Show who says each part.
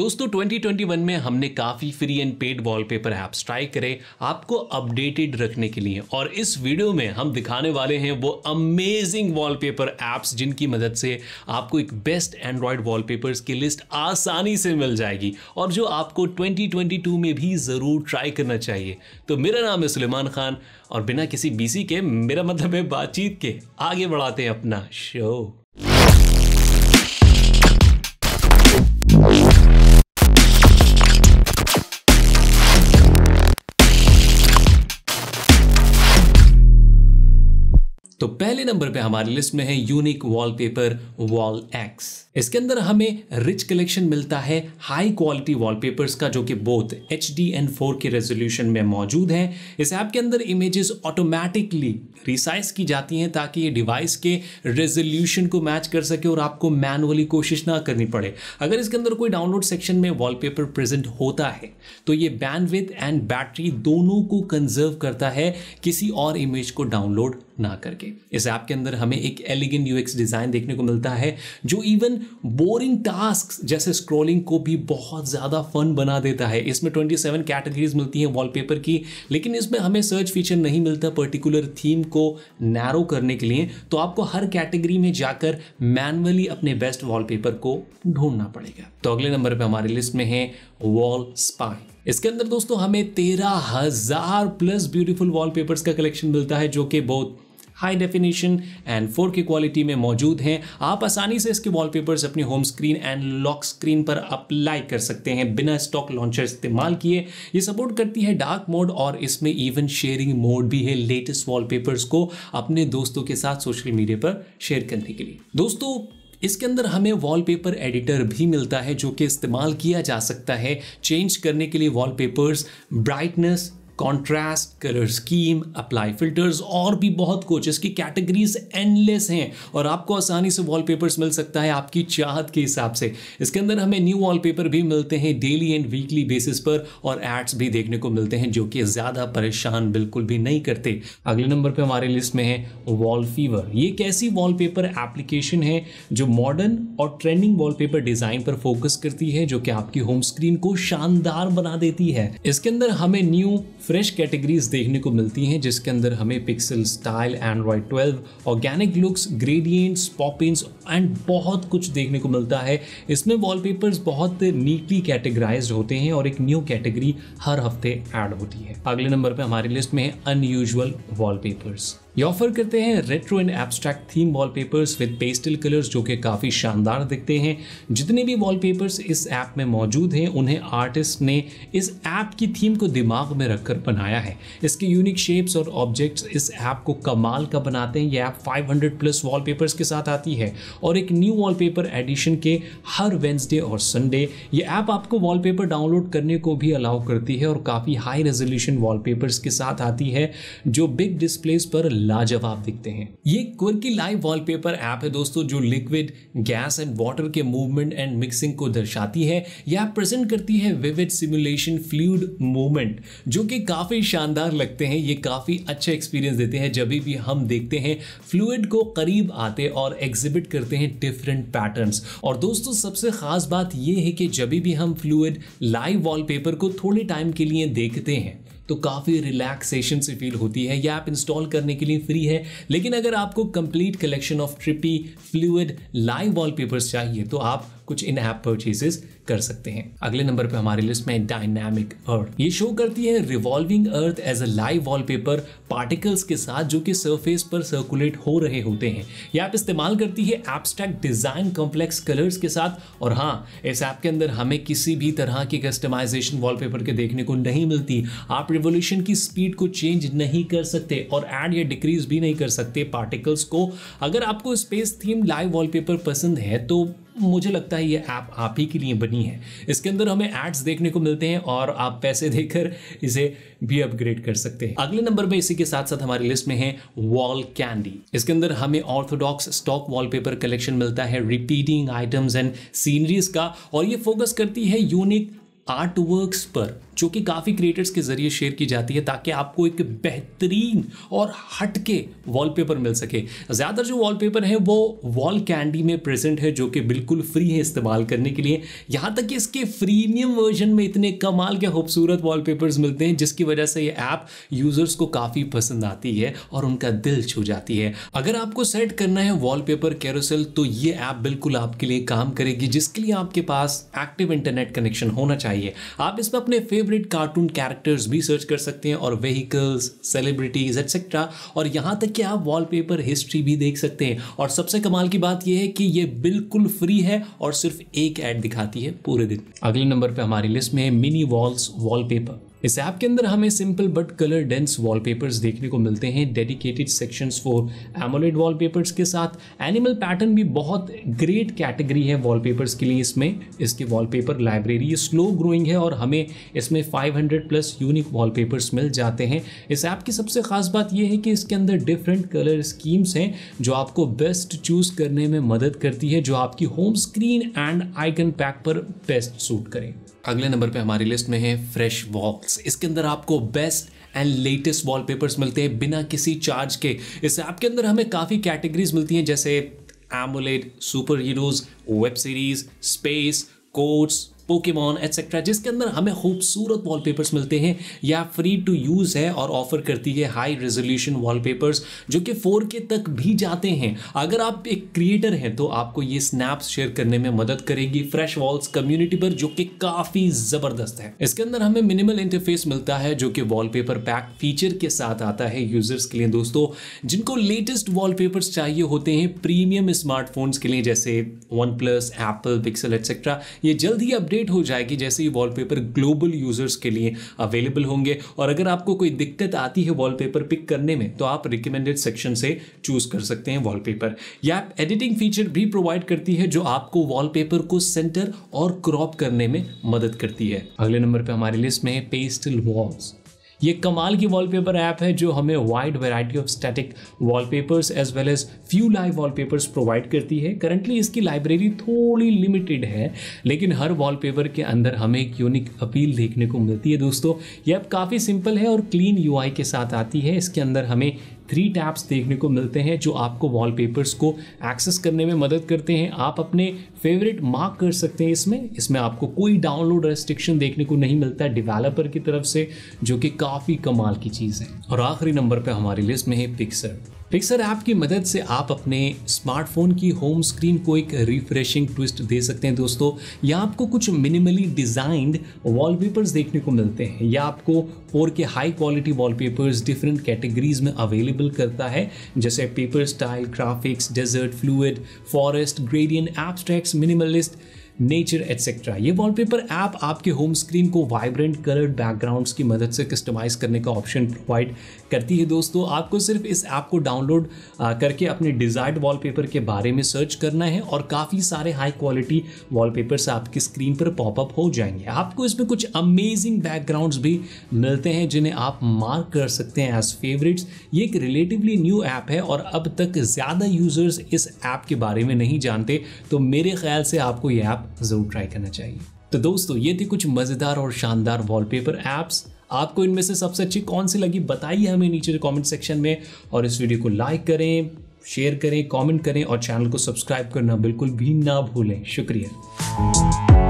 Speaker 1: दोस्तों 2021 में हमने काफ़ी free and paid wallpaper apps try करे आपको अपडेटेड रखने के लिए और इस वीडियो में हम दिखाने वाले हैं वो अमेजिंग वॉलपेपर ऐप्स जिनकी मदद से आपको एक बेस्ट एंड्रॉयड वॉलपेपर्स की लिस्ट आसानी से मिल जाएगी और जो आपको 2022 में भी ज़रूर ट्राई करना चाहिए तो मेरा नाम है सलेमान खान और बिना किसी बीसी के मेरा मतलब है बातचीत के आगे बढ़ाते हैं अपना शो नंबर पे हमारी लिस्ट में है यूनिक वॉलपेपर वॉल एक्स इसके अंदर हमें रिच कलेक्शन मिलता है हाई क्वालिटी वॉलपेपर्स का जो कि both H D and four K resolution में मौजूद है इस ऐप के अंदर इमेजेस ऑटोमेटिकली रिसाइज की जाती हैं ताकि ये डिवाइस के रेजोल्यूशन को मैच कर सके और आपको मैनुअली कोशिश ना करनी पड़े अगर इसके अंदर कोई डाउनलोड सेक्शन में वॉलपेपर प्रेजेंट होता है तो ये बैंडविथ एंड बैटरी दोनों को कंजर्व करता है किसी और इमेज को डाउनलोड ना करके इस ऐप के अंदर हमें एक एलिगेंट यूएक्स डिज़ाइन देखने को मिलता है जो इवन बोरिंग टास्क जैसे स्क्रोलिंग को भी बहुत ज़्यादा फन बना देता है इसमें 27 कैटेगरीज मिलती हैं वॉलपेपर की लेकिन इसमें हमें सर्च फीचर नहीं मिलता पर्टिकुलर थीम को नैरो करने के लिए तो आपको हर कैटेगरी में जाकर मैनुअली अपने बेस्ट वॉलपेपर को ढूंढना पड़ेगा तो अगले नंबर पर हमारी लिस्ट में है वॉल स्पाइन इसके अंदर दोस्तों हमें तेरह हजार प्लस ब्यूटीफुल वॉलपेपर्स का कलेक्शन मिलता है जो कि बहुत high definition and four K quality में मौजूद हैं आप आसानी से इसके वॉलपेपर्स अपनी home screen and lock screen पर अप्लाई कर सकते हैं बिना स्टॉक लॉन्चर इस्तेमाल किए ये सपोर्ट करती है डार्क मोड और इसमें इवन शेयरिंग मोड भी है लेटेस्ट वॉलपेपर्स को अपने दोस्तों के साथ सोशल मीडिया पर शेयर करने के लिए दोस्तों इसके अंदर हमें वॉलपेपर एडिटर भी मिलता है जो कि इस्तेमाल किया जा सकता है चेंज करने के लिए wallpapers brightness contrast colour scheme apply filters और भी बहुत कुछ इसकी कैटेगरीज एंडलेस हैं और आपको आसानी से वॉलपेपर्स मिल सकता है आपकी चाहत के हिसाब से इसके अंदर हमें न्यू वॉलपेपर भी मिलते हैं डेली एंड वीकली बेसिस पर और एड्स भी देखने को मिलते हैं जो कि ज़्यादा परेशान बिल्कुल भी नहीं करते अगले नंबर पर हमारे लिस्ट में है वॉल फीवर ये कैसी पेपर एप्लीकेशन है जो मॉडर्न और ट्रेंडिंग पेपर डिज़ाइन पर फोकस करती है जो कि आपकी होम स्क्रीन को शानदार बना देती है इसके अंदर हमें न्यू फ्रेश कैटेगरीज देखने को मिलती हैं जिसके अंदर हमें pixel style android 12 organic looks gradients poppins and बहुत कुछ देखने को मिलता है इसमें वॉलपेपर्स बहुत नीटली कैटेगराइज होते हैं और एक न्यू कैटेगरी हर हफ्ते ऐड होती है अगले नंबर पर हमारी लिस्ट में है अनयूजल वॉल ये ऑफर करते हैं retro and abstract theme wallpapers with pastel colours जो कि काफ़ी शानदार दिखते हैं जितने भी वॉलपेपर्स इस ऐप में मौजूद हैं उन्हें आर्टिस्ट ने इस ऐप की थीम को दिमाग में रखकर बनाया है इसके यूनिक शेप्स और ऑब्जेक्ट्स इस ऐप को कमाल का बनाते हैं यह ऐप 500 प्लस वॉल के साथ आती है और एक न्यू वॉल एडिशन के हर वेंसडे और संडे ये ऐप आपको वॉल डाउनलोड करने को भी अलाउ करती है और काफ़ी हाई रेजोल्यूशन वॉल के साथ आती है जो बिग डिस्प्लेस पर लाजवाब दिखते हैं ये क्विर्की लाइव वॉलपेपर ऐप है दोस्तों जो लिक्विड गैस एंड वाटर के मूवमेंट एंड मिक्सिंग को दर्शाती है यह प्रेजेंट करती है विविड सिमुलेशन फ्लूड मूवमेंट जो कि काफ़ी शानदार लगते हैं ये काफ़ी अच्छा एक्सपीरियंस देते हैं जब भी हम देखते हैं फ्लूड को करीब आते और एग्जिबिट करते हैं डिफरेंट पैटर्न और दोस्तों सबसे ख़ास बात यह है कि जब भी हम फ्लूड लाइव वॉलपेपर को थोड़े टाइम के लिए देखते हैं तो काफ़ी रिलैक्सेशन से फील होती है यह ऐप इंस्टॉल करने के लिए फ्री है लेकिन अगर आपको complete collection of trippy fluid live wallpapers चाहिए तो आप कुछ इन ऐप परचेजेस कर सकते हैं अगले नंबर पे हमारी लिस्ट में डायनामिक अर्थ ये शो करती है revolving earth as a live wallpaper particles के साथ जो कि सरफेस पर सर्कुलेट हो रहे होते हैं ये ऐप इस्तेमाल करती है एब्स्ट्रैक्ट डिजाइन कॉम्प्लेक्स कलर्स के साथ और हाँ इस ऐप के अंदर हमें किसी भी तरह की कस्टमाइजेशन वॉलपेपर के देखने को नहीं मिलती आप रिवोल्यूशन की स्पीड को चेंज नहीं कर सकते और एड या डिक्रीज भी नहीं कर सकते पार्टिकल्स को अगर आपको स्पेस थीम लाइव वॉलपेपर पसंद है तो मुझे लगता है ये ऐप आप ही के लिए बनी है इसके अंदर हमें एड्स देखने को मिलते हैं और आप पैसे देकर इसे भी अपग्रेड कर सकते हैं अगले नंबर में इसी के साथ साथ हमारी लिस्ट में है वॉल कैंडी इसके अंदर हमें ऑर्थोडॉक्स स्टॉक वॉलपेपर कलेक्शन मिलता है रिपीटिंग आइटम्स एंड सीनरीज का और ये फोकस करती है यूनिक आर्ट वर्क्स पर जो कि काफ़ी क्रिएटर्स के ज़रिए शेयर की जाती है ताकि आपको एक बेहतरीन और हटके वॉलपेपर मिल सके ज़्यादातर जो वॉलपेपर है वो वॉल कैंडी में प्रेजेंट है जो कि बिल्कुल फ्री है इस्तेमाल करने के लिए यहाँ तक कि इसके फ्रीमियम वर्जन में इतने कमाल के खूबसूरत वॉलपेपर्स मिलते हैं जिसकी वजह से ये ऐप यूज़र्स को काफ़ी पसंद आती है और उनका दिल छू जाती है अगर आपको सेट करना है वॉल पेपर तो ये ऐप बिल्कुल आपके लिए काम करेगी जिसके लिए आपके पास एक्टिव इंटरनेट कनेक्शन होना चाहिए आप इसमें अपने फेवरेट फेवरेट कार्टून कैरेक्टर्स भी सर्च कर सकते हैं और व्हीकल्स सेलिब्रिटीज़ एक्सेट्रा और यहाँ तक कि आप वॉलपेपर हिस्ट्री भी देख सकते हैं और सबसे कमाल की बात यह है कि ये बिल्कुल फ्री है और सिर्फ एक ऐड दिखाती है पूरे दिन अगले नंबर पर हमारी लिस्ट में है मिनी वॉल्स वॉलपेपर इस ऐप के अंदर हमें simple but colour dense wallpapers देखने को मिलते हैं dedicated sections for AMOLED wallpapers के साथ एनिमल पैटर्न भी बहुत ग्रेट कैटेगरी है वॉलपेपर्स के लिए इसमें इसके वॉलपेपर लाइब्रेरी स्लो ग्रोइंग है और हमें इसमें 500 प्लस यूनिक वॉलपेपर्स मिल जाते हैं इस ऐप की सबसे ख़ास बात यह है कि इसके अंदर डिफरेंट कलर स्कीम्स हैं जो आपको बेस्ट चूज़ करने में मदद करती है जो आपकी home screen and icon pack पर बेस्ट सूट करें अगले नंबर पे हमारी लिस्ट में है फ्रेश वॉल्स इसके अंदर आपको बेस्ट एंड लेटेस्ट वॉलपेपर्स मिलते हैं बिना किसी चार्ज के इस ऐप के अंदर हमें काफ़ी कैटेगरीज मिलती हैं जैसे AMOLED super heroes web series space quotes Pokemon etcetera जिसके अंदर हमें खूबसूरत वॉलपेपर्स मिलते हैं या फ्री टू यूज़ है और ऑफर करती है हाई रेजोल्यूशन वॉलपेपर्स जो कि फोर के तक भी जाते हैं अगर आप एक क्रिएटर हैं तो आपको ये स्नैप्स शेयर करने में मदद करेगी फ्रेश वॉल्स कम्युनिटी पर जो कि काफ़ी ज़बरदस्त है इसके अंदर हमें मिनिमल इंटरफेस मिलता है जो कि पेपर पैक फीचर के साथ आता है यूजर्स के लिए दोस्तों जिनको लेटेस्ट वॉलपेपर्स चाहिए होते हैं प्रीमियम स्मार्टफोन्स के लिए जैसे OnePlus Apple Pixel etcetera ये जल्द ही अपडेट अपडेट हो जाएगी जैसे ही वॉलपेपर ग्लोबल यूजर्स के लिए अवेलेबल होंगे और अगर आपको कोई दिक्कत आती है वॉलपेपर पिक करने में तो आप रिकमेंडेड सेक्शन से चूज कर सकते हैं वॉलपेपर ये ऐप एडिटिंग फीचर भी प्रोवाइड करती है जो आपको वॉलपेपर को सेंटर और क्रॉप करने में मदद करती है अगले नंबर पर हमारी लिस्ट में पेस्टल वॉल्स ये कमाल की वॉलपेपर ऐप है जो हमें wide variety of static wallpapers as well as few live wallpapers provide करती है करंटली इसकी लाइब्रेरी थोड़ी लिमिटेड है लेकिन हर वॉलपेपर के अंदर हमें एक यूनिक अपील देखने को मिलती है दोस्तों ये ऐप काफ़ी सिंपल है और क्लीन यू के साथ आती है इसके अंदर हमें थ्री टैब्स देखने को मिलते हैं जो आपको वॉलपेपर्स को एक्सेस करने में मदद करते हैं आप अपने फेवरेट मार्क कर सकते हैं इसमें इसमें आपको कोई डाउनलोड रेस्ट्रिक्शन देखने को नहीं मिलता है डिवेलपर की तरफ से जो कि काफ़ी कमाल की चीज़ है और आखिरी नंबर पर हमारी लिस्ट में है पिक्सर पिक्सर ऐप की मदद से आप अपने स्मार्टफोन की होम स्क्रीन को एक रिफ्रेशिंग ट्विस्ट दे सकते हैं दोस्तों या आपको कुछ मिनिमली डिजाइंड वॉलपेपर्स देखने को मिलते हैं या आपको four K high quality wallpapers different categories में अवेलेबल करता है जैसे paper style graphics desert fluid forest gradient abstracts minimalist nature etcetera ये वॉलपेपर ऐप आपके होम स्क्रीन को वाइब्रेंट कलर्ड बैकग्राउंड्स की मदद से कस्टमाइज करने का ऑप्शन प्रोवाइड करती है दोस्तों आपको सिर्फ इस ऐप को डाउनलोड करके अपने डिज़ायर्ड वॉलपेपर के बारे में सर्च करना है और काफ़ी सारे हाई क्वालिटी वॉलपेपर्स आपकी स्क्रीन पर पॉपअप हो जाएंगे आपको इसमें कुछ अमेजिंग बैकग्राउंड्स भी मिलते हैं जिन्हें आप मार्क कर सकते हैं एज फेवरेट्स ये एक रिलेटिवली न्यू ऐप है और अब तक ज़्यादा यूज़र्स इस ऐप के बारे में नहीं जानते तो मेरे ख्याल से आपको ये ऐप ज़रूर ट्राई करना चाहिए तो दोस्तों ये थे कुछ मज़ेदार और शानदार वॉलपेपर ऐप्स आपको इनमें से सबसे अच्छी कौन सी लगी बताइए हमें नीचे कमेंट सेक्शन में और इस वीडियो को लाइक करें शेयर करें कमेंट करें और चैनल को सब्सक्राइब करना बिल्कुल भी ना भूलें शुक्रिया